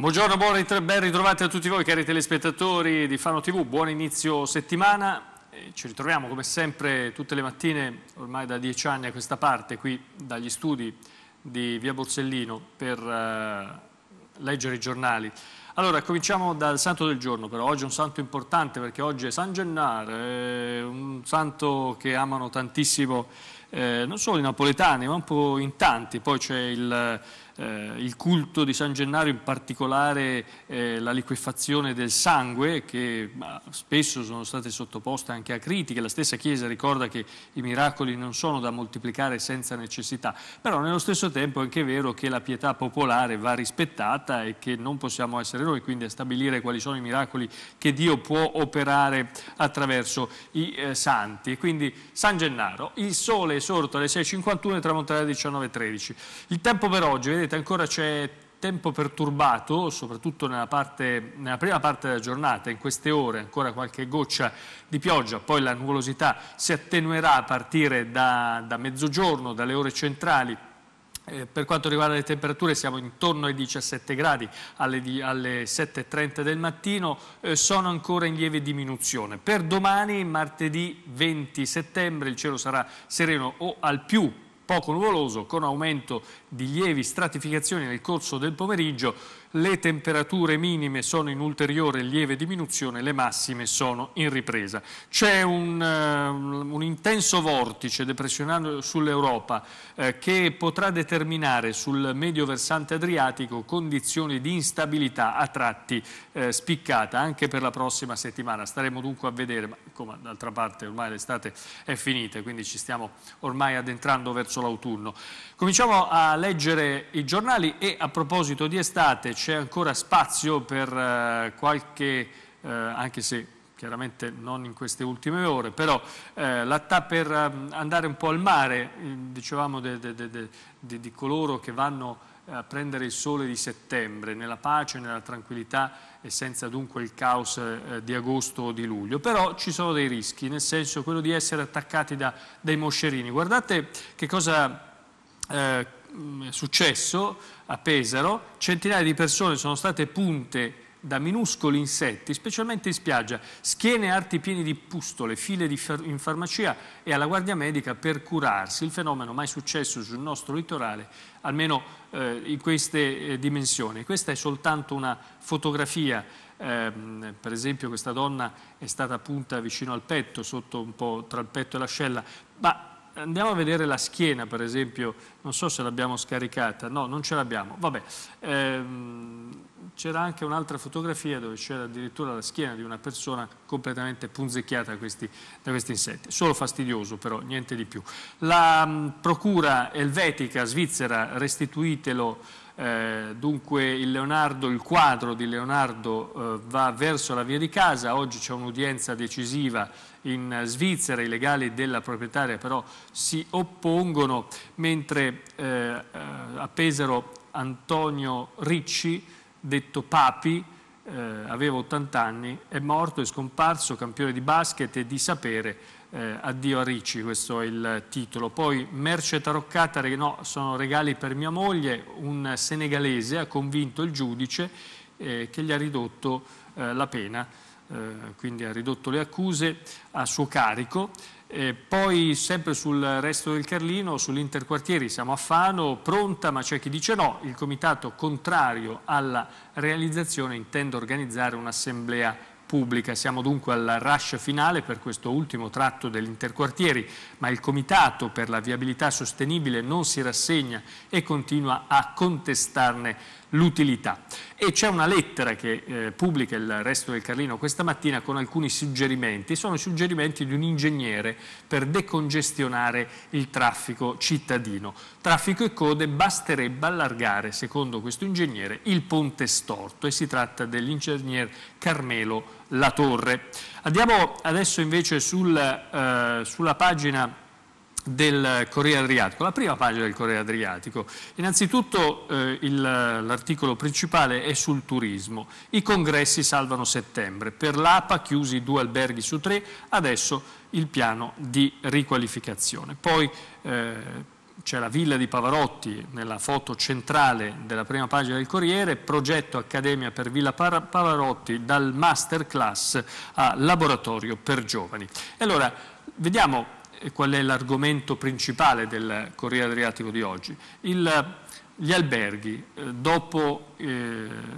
Buongiorno, buoni, ben ritrovati a tutti voi cari telespettatori di Fano TV, buon inizio settimana. Ci ritroviamo come sempre tutte le mattine, ormai da dieci anni a questa parte, qui dagli studi di Via Borsellino per uh, leggere i giornali. Allora, cominciamo dal santo del giorno però, oggi è un santo importante perché oggi è San Gennaro, un santo che amano tantissimo eh, non solo i napoletani ma un po' in tanti, poi c'è il eh, il culto di San Gennaro, in particolare eh, la liquefazione del sangue, che ma, spesso sono state sottoposte anche a critiche. La stessa Chiesa ricorda che i miracoli non sono da moltiplicare senza necessità, però nello stesso tempo è anche vero che la pietà popolare va rispettata e che non possiamo essere noi quindi a stabilire quali sono i miracoli che Dio può operare attraverso i eh, santi. Quindi San Gennaro, il sole è sorto alle 6.51 e tramonterà alle 19.13. Il tempo per oggi, vedete, ripete ancora c'è tempo perturbato, soprattutto nella, parte, nella, prima parte della giornata, in queste ore ancora qualche goccia di pioggia, poi la nuvolosità si attenuerà a partire da, da mezzogiorno, dalle ore centrali, eh, per quanto riguarda le temperature siamo intorno ai 17 gradi alle, alle 7.30 del mattino, eh, sono ancora in lieve diminuzione. Per domani, martedì 20 settembre, il cielo sarà sereno o al più poco nuvoloso con aumento di lievi stratificazioni nel corso del pomeriggio le temperature minime sono in ulteriore lieve diminuzione, le massime sono in ripresa. C'è un, eh, un, intenso vortice depressionato sull'Europa eh, che potrà determinare sul medio versante adriatico condizioni di instabilità a tratti eh, spiccata anche per la prossima settimana. Staremo dunque a vedere, ma come d'altra parte ormai l'estate è finita, quindi ci stiamo ormai addentrando verso l'autunno. Cominciamo a leggere i giornali e a proposito di estate c'è ancora spazio per eh, qualche, eh, anche se chiaramente non in queste ultime ore, però eh, per ehm, andare un po' al mare, mm, dicevamo de, de, de, di coloro che vanno a prendere il sole di settembre, nella pace, nella tranquillità e senza dunque il caos eh, di agosto o di luglio. Però ci sono dei rischi, nel senso quello di essere attaccati da, dai moscerini. Guardate che cosa... Eh, Mm, successo a Pesaro, centinaia di persone sono state punte da minuscoli insetti, specialmente in spiaggia, schiene e arti pieni di pustole, file di far in farmacia e alla guardia medica per curarsi, il fenomeno mai successo sul nostro litorale, almeno eh, in queste eh, dimensioni. Questa è soltanto una fotografia, eh, per esempio questa donna è stata punta vicino al petto, sotto un po' tra il petto e l'ascella, ma Andiamo a vedere la schiena, per esempio, non so se l'abbiamo scaricata, no, non ce l'abbiamo. Vabbè, ehm, c'era anche un'altra fotografia dove c'era addirittura la schiena di una persona completamente punzecchiata da questi, da questi insetti. Solo fastidioso, però, niente di più. La mh, mm, procura elvetica svizzera, restituitelo eh, dunque il, Leonardo, il, quadro di Leonardo eh, va verso la via di casa, oggi c'è un'udienza decisiva in Svizzera, i legali della proprietaria però si oppongono, mentre eh, eh a Pesaro Antonio Ricci, detto Papi, eh, aveva 80 anni, è morto, è scomparso, campione di basket e di sapere, eh, addio a Ricci, questo è il titolo. Poi merce taroccata, no, sono regali per mia moglie, un senegalese ha convinto il giudice eh, che gli ha ridotto eh, la pena, eh, quindi ha ridotto le accuse a suo carico. E eh, poi sempre sul resto del Carlino, sull'interquartieri, siamo a Fano, pronta ma c'è chi dice no, il comitato contrario alla realizzazione intende organizzare un'assemblea pubblica. Siamo dunque al rush finale per questo ultimo tratto dell'interquartieri, ma il Comitato per la viabilità sostenibile non si rassegna e continua a contestarne l'utilità. E c'è una lettera che eh, pubblica il resto del Carlino questa mattina con alcuni suggerimenti. Sono i suggerimenti di un ingegnere per decongestionare il traffico cittadino. Traffico e code basterebbe allargare, secondo questo ingegnere, il ponte storto e si tratta dell'ingegner Carmelo la torre. Andiamo adesso invece sul, eh, sulla pagina del Corriere Adriatico, la prima pagina del Corriere Adriatico. Innanzitutto eh, l'articolo principale è sul turismo. I congressi salvano settembre. Per l'APA chiusi due alberghi su tre, adesso il piano di riqualificazione. Poi eh, c'è la villa di Pavarotti nella foto centrale della prima pagina del Corriere, progetto Accademia per Villa Pavarotti dal masterclass a laboratorio per giovani. E allora vediamo eh, qual è l'argomento principale del Corriere Adriatico di oggi. Il, gli alberghi eh, dopo eh,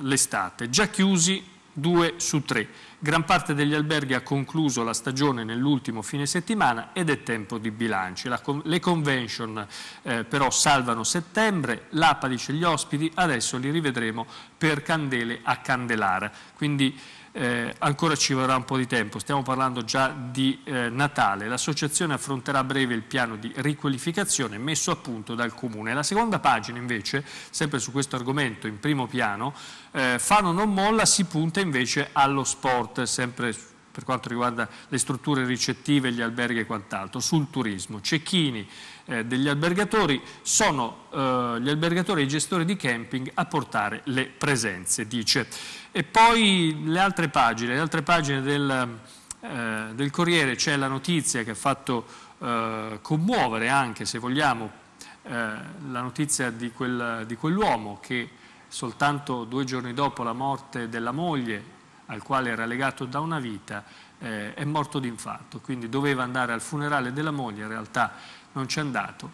l'estate, già chiusi 2 su 3. Gran parte degli alberghi ha concluso la stagione nell'ultimo fine settimana ed è tempo di bilanci. Con le convention eh, però salvano settembre, l'APA dice gli ospiti, adesso li rivedremo per candele a candelara. Quindi eh, ancora ci vorrà un po' di tempo, stiamo parlando già di eh, Natale, l'associazione affronterà a breve il piano di riqualificazione messo a punto dal Comune. La seconda pagina invece, sempre su questo argomento in primo piano, eh, Fano non molla, si punta invece allo sport, sempre su per quanto riguarda le strutture ricettive, gli alberghi e quant'altro, sul turismo. Cecchini eh, degli albergatori sono eh, gli albergatori e i gestori di camping a portare le presenze, dice. E poi le altre pagine, le altre pagine del, eh, del Corriere c'è la notizia che ha fatto eh, commuovere anche, se vogliamo, eh, la notizia di, quel, di quell'uomo che soltanto due giorni dopo la morte della moglie al quale era legato da una vita, eh, è morto d'infarto, quindi doveva andare al funerale della moglie, in realtà non c'è andato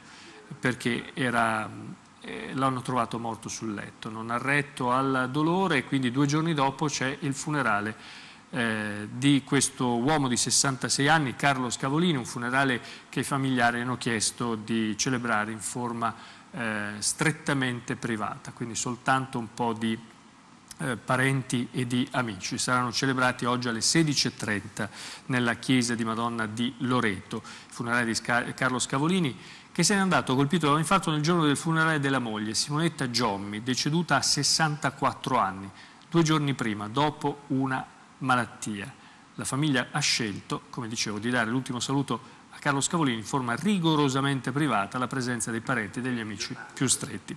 perché eh, l'hanno trovato morto sul letto, non ha retto al dolore e quindi due giorni dopo c'è il funerale eh, di questo uomo di 66 anni, Carlo Scavolini, un funerale che i familiari hanno chiesto di celebrare in forma eh, strettamente privata, quindi soltanto un po' di eh, parenti e di amici. Saranno celebrati oggi alle 16.30 nella chiesa di Madonna di Loreto, il funerale di Carlo Scavolini che se n'è andato colpito da un infarto nel giorno del funerale della moglie, Simonetta Giommi, deceduta a 64 anni, due giorni prima, dopo una malattia. La famiglia ha scelto, come dicevo, di dare l'ultimo saluto a Carlo Scavolini in forma rigorosamente privata alla presenza dei parenti e degli amici più stretti.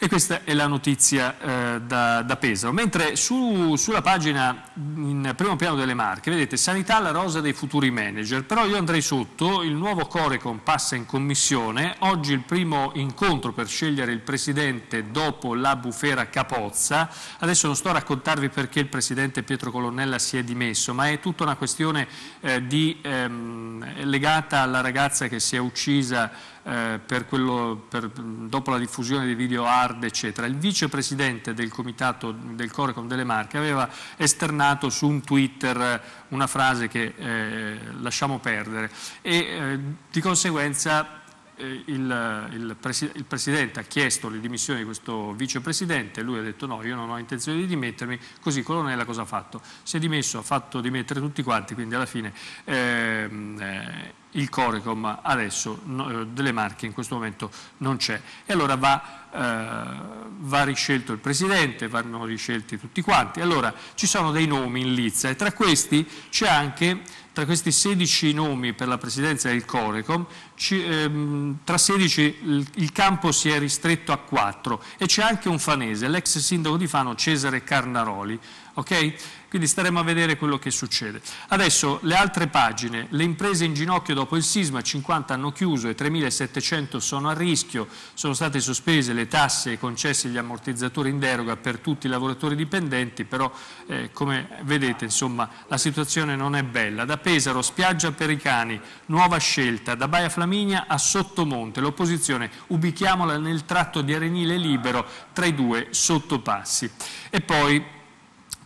E questa è la notizia eh, da, da, Pesaro. Mentre su, sulla pagina in primo piano delle marche, vedete sanità la rosa dei futuri manager, però io andrei sotto, il nuovo Corecon passa in commissione, oggi il primo incontro per scegliere il presidente dopo la bufera Capozza, adesso non sto a raccontarvi perché il presidente Pietro Colonnella si è dimesso, ma è tutta una questione eh, di, ehm, legata alla ragazza che si è uccisa eh, per quello, per, dopo la diffusione dei video hard eccetera, il vicepresidente del comitato del Corecom delle Marche aveva esternato su un Twitter eh, una frase che eh, lasciamo perdere e eh, di conseguenza eh, il, il, presi il, Presidente ha chiesto le dimissioni di questo vicepresidente, lui ha detto no, io non ho intenzione di dimettermi, così Colonella cosa ha fatto? Si è dimesso, ha fatto dimettere tutti quanti, quindi alla fine ehm, eh, il Corecom adesso no, eh, delle Marche in questo momento non c'è. E allora va, eh, va, riscelto il Presidente, vanno riscelti tutti quanti. Allora ci sono dei nomi in lizza e tra questi c'è anche tra questi 16 nomi per la presidenza del Corecom, ci, ehm, tra 16 il, il, campo si è ristretto a 4 e c'è anche un fanese, l'ex sindaco di Fano Cesare Carnaroli, Ok? Quindi staremo a vedere quello che succede. Adesso le altre pagine, le imprese in ginocchio dopo il sisma, 50 hanno chiuso e 3.700 sono a rischio, sono state sospese le tasse e concessi gli ammortizzatori in deroga per tutti i lavoratori dipendenti, però eh, come vedete insomma, la situazione non è bella. Da Pesaro, spiaggia per i cani, nuova scelta, da Baia Flaminia a Sottomonte, l'opposizione ubichiamola nel tratto di Arenile Libero tra i due sottopassi. E poi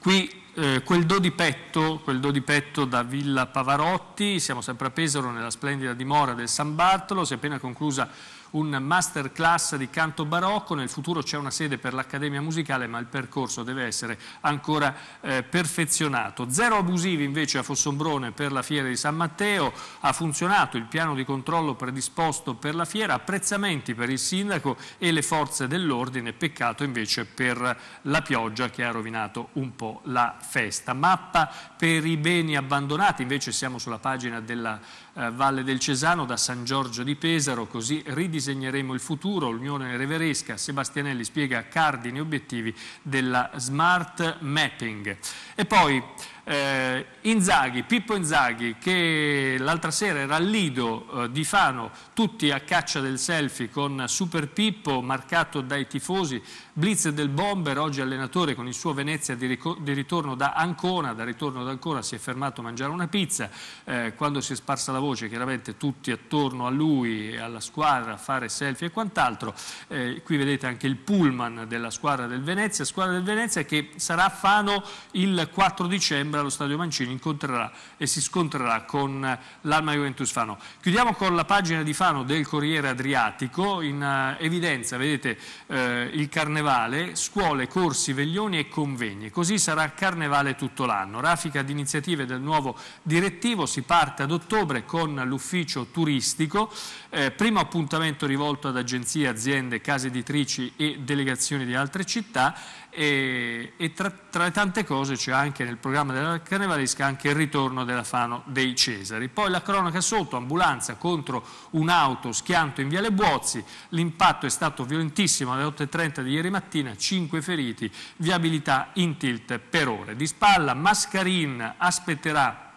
Qui eh, quel, do petto, quel, do di petto, da Villa Pavarotti, siamo sempre a Pesaro nella splendida dimora del San Bartolo, si è appena conclusa un masterclass di canto barocco, nel futuro c'è una sede per l'Accademia Musicale ma il percorso deve essere ancora eh, perfezionato. Zero abusivi invece a Fossombrone per la Fiera di San Matteo, ha funzionato il piano di controllo predisposto per la Fiera, apprezzamenti per il Sindaco e le forze dell'ordine, peccato invece per la pioggia che ha rovinato un po' la festa. Mappa per i beni abbandonati, invece siamo sulla pagina della eh, Valle del Cesano, da San Giorgio di Pesaro, così ridisegneremo il futuro, l'Unione Reveresca, Sebastianelli spiega cardini e obiettivi della smart mapping. E poi eh, Inzaghi, Pippo Inzaghi che l'altra sera era al Lido eh, di Fano, tutti a caccia del selfie con Super Pippo marcato dai tifosi, blitz del bomber, oggi allenatore con il suo Venezia di, di ritorno da Ancona, da ritorno da Ancona si è fermato a mangiare una pizza, eh, quando si è sparsa la voce chiaramente tutti attorno a lui e alla squadra a fare selfie e quant'altro, eh, qui vedete anche il pullman della squadra del Venezia, squadra del Venezia che sarà a Fano il 4 dicembre settembre allo Stadio Mancini incontrerà e si scontrerà con l'Alma Juventus Fano. Chiudiamo con la pagina di Fano del Corriere Adriatico, in eh, evidenza vedete eh, il carnevale, scuole, corsi, veglioni e convegni, così sarà carnevale tutto l'anno. Rafica di iniziative del nuovo direttivo, si parte ad ottobre con l'ufficio turistico, eh, primo appuntamento rivolto ad agenzie, aziende, case editrici e delegazioni di altre città e, e tra, tra le tante cose c'è anche nel programma della carnevalesca anche il ritorno della Fano dei Cesari. Poi la cronaca sotto, ambulanza contro un'auto, schianto in Viale Buozzi, l'impatto è stato violentissimo alle 8.30 di ieri mattina, 5 feriti, viabilità in tilt per ore. Di spalla Mascarin aspetterà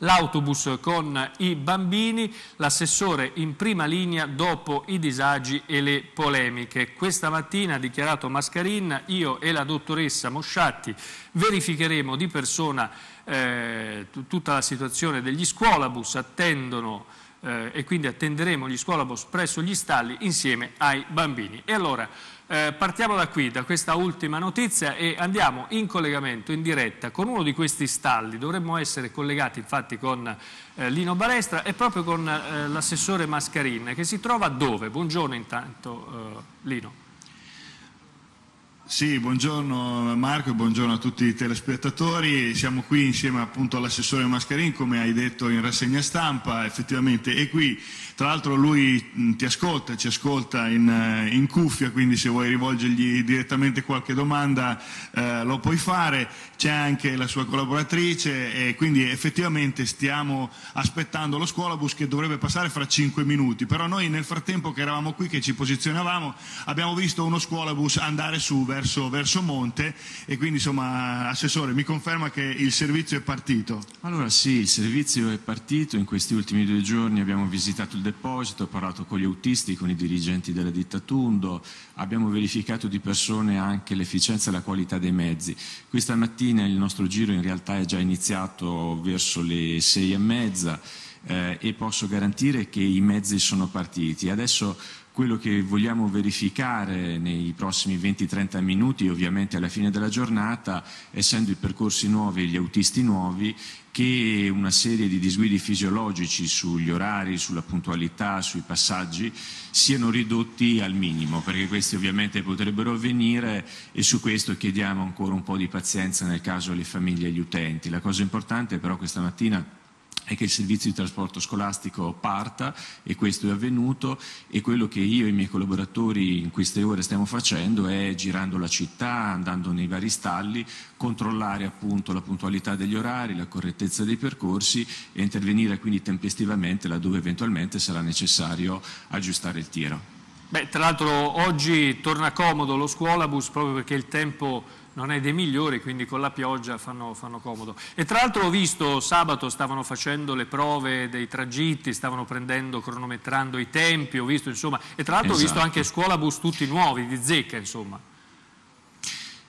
l'autobus con i bambini, l'assessore in prima linea dopo i disagi e le polemiche. Questa mattina ha dichiarato Mascarin, io e la dottoressa Mosciatti verificheremo di persona eh, tutta la situazione degli scuolabus, attendono eh, e quindi attenderemo gli scuolabos presso gli stalli insieme ai bambini. E allora eh, partiamo da qui, da questa ultima notizia e andiamo in collegamento, in diretta, con uno di questi stalli. Dovremmo essere collegati infatti con eh, Lino Balestra e proprio con eh, l'assessore Mascarin che si trova dove? Buongiorno intanto eh, Lino. Sì, buongiorno Marco e buongiorno a tutti i telespettatori. Siamo qui insieme appunto all'assessore Mascherin, come hai detto in rassegna stampa, effettivamente è qui. Tra l'altro lui mm, ti ascolta, ci ascolta in, eh, in, cuffia, quindi se vuoi rivolgergli direttamente qualche domanda eh, lo puoi fare. C'è anche la sua collaboratrice e quindi effettivamente stiamo aspettando lo scuolabus che dovrebbe passare fra cinque minuti. Però noi nel frattempo che eravamo qui, che ci posizionavamo, abbiamo visto uno scuolabus andare su verso verso, verso Monte e quindi insomma Assessore mi conferma che il servizio è partito? Allora sì, il servizio è partito, in questi ultimi due giorni abbiamo visitato il deposito, ho parlato con gli autisti, con i dirigenti della ditta Tundo, abbiamo verificato di persone anche l'efficienza e la qualità dei mezzi. Questa mattina il nostro giro in realtà è già iniziato verso le sei e mezza eh, e posso garantire che i mezzi sono partiti. Adesso quello che vogliamo verificare nei prossimi 20-30 minuti, ovviamente alla fine della giornata, essendo i percorsi nuovi e gli autisti nuovi, che una serie di disguidi fisiologici sugli orari, sulla puntualità, sui passaggi siano ridotti al minimo, perché questi ovviamente potrebbero avvenire e su questo chiediamo ancora un po' di pazienza nel caso alle famiglie e agli utenti. La cosa importante però questa mattina è che il servizio di trasporto scolastico parta e questo è avvenuto e quello che io e i miei collaboratori in queste ore stiamo facendo è girando la città, andando nei vari stalli, controllare appunto la puntualità degli orari, la correttezza dei percorsi e intervenire quindi tempestivamente laddove eventualmente sarà necessario aggiustare il tiro. Beh, tra l'altro oggi torna comodo lo scuolabus proprio perché il tempo non è dei migliori, quindi con la pioggia fanno, fanno comodo. E tra l'altro ho visto sabato stavano facendo le prove dei tragitti, stavano prendendo, cronometrando i tempi, ho visto insomma, e tra l'altro esatto. ho visto esatto. anche scuolabus tutti nuovi, di zecca insomma.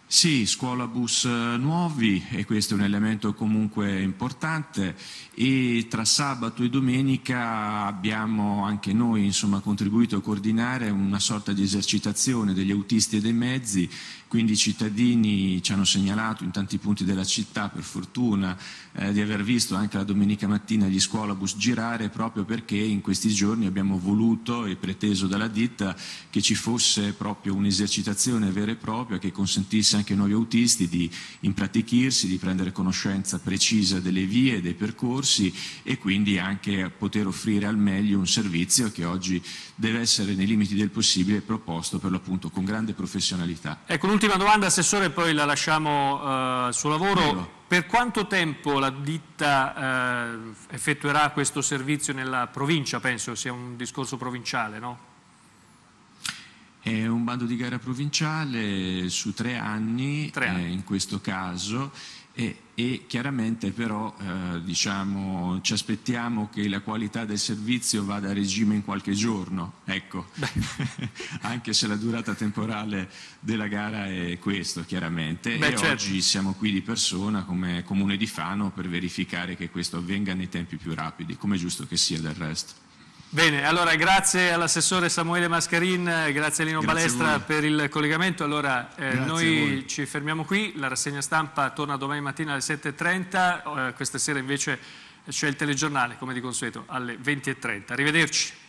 Sì, scuolabus eh, nuovi e questo è un elemento comunque importante e tra sabato e domenica abbiamo anche noi insomma, contribuito a coordinare una sorta di esercitazione degli autisti e dei mezzi quindi i cittadini ci hanno segnalato in tanti punti della città, per fortuna, eh, di aver visto anche la domenica mattina gli scuolabus girare proprio perché in questi giorni abbiamo voluto e preteso dalla ditta che ci fosse proprio un'esercitazione vera e propria che consentisse anche noi autisti di impratichirsi, di prendere conoscenza precisa delle vie, dei percorsi e quindi anche poter offrire al meglio un servizio che oggi deve essere nei limiti del possibile proposto per l'appunto con grande professionalità. Ecco, Un'ultima domanda, Assessore, poi la lasciamo eh, al suo lavoro. Prego. Per quanto tempo la ditta eh, effettuerà questo servizio nella provincia? Penso sia un discorso provinciale, no? È un bando di gara provinciale su tre anni, tre eh, anni. Eh, in questo caso e, e chiaramente però eh, diciamo, ci aspettiamo che la qualità del servizio vada a regime in qualche giorno, ecco. anche se la durata temporale della gara è questo chiaramente Beh, e certo. oggi siamo qui di persona come comune di Fano per verificare che questo avvenga nei tempi più rapidi, come è giusto che sia del resto. Bene, allora grazie all'assessore Samuele Mascarin, grazie a Lino grazie Balestra a per il collegamento. Allora eh, noi ci fermiamo qui, la rassegna stampa torna domani mattina alle 7.30, eh, questa sera invece c'è il telegiornale come di consueto alle 20.30. Arrivederci.